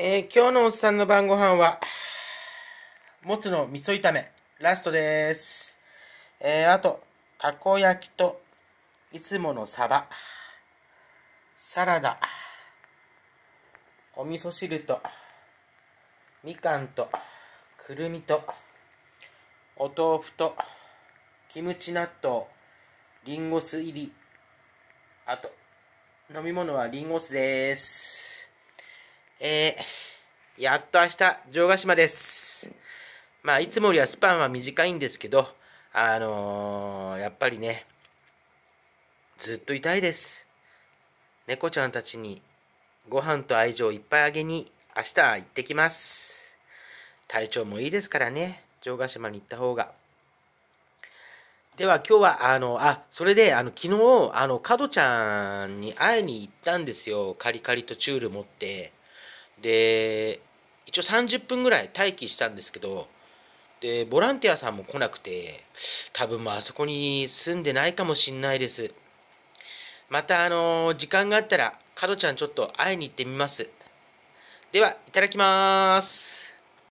えー、今日のおっさんの晩ご飯は、もつの味噌炒め、ラストです。えー、あと、たこ焼きと、いつものサバ、サラダ、お味噌汁と、みかんと、くるみと、お豆腐と、キムチ納豆、リンゴ酢入り、あと、飲み物はリンゴ酢です。えー、やっと明日、城ヶ島です。まあ、いつもよりはスパンは短いんですけど、あのー、やっぱりね、ずっと痛いです。猫ちゃんたちにご飯と愛情いっぱいあげに、明日行ってきます。体調もいいですからね、城ヶ島に行った方が。では今日は、あの、あ、それで、あの、昨日、あの、角ちゃんに会いに行ったんですよ。カリカリとチュール持って。で一応30分ぐらい待機したんですけどでボランティアさんも来なくて多分もうあそこに住んでないかもしんないですまたあのー、時間があったら角ちゃんちょっと会いに行ってみますではいただきます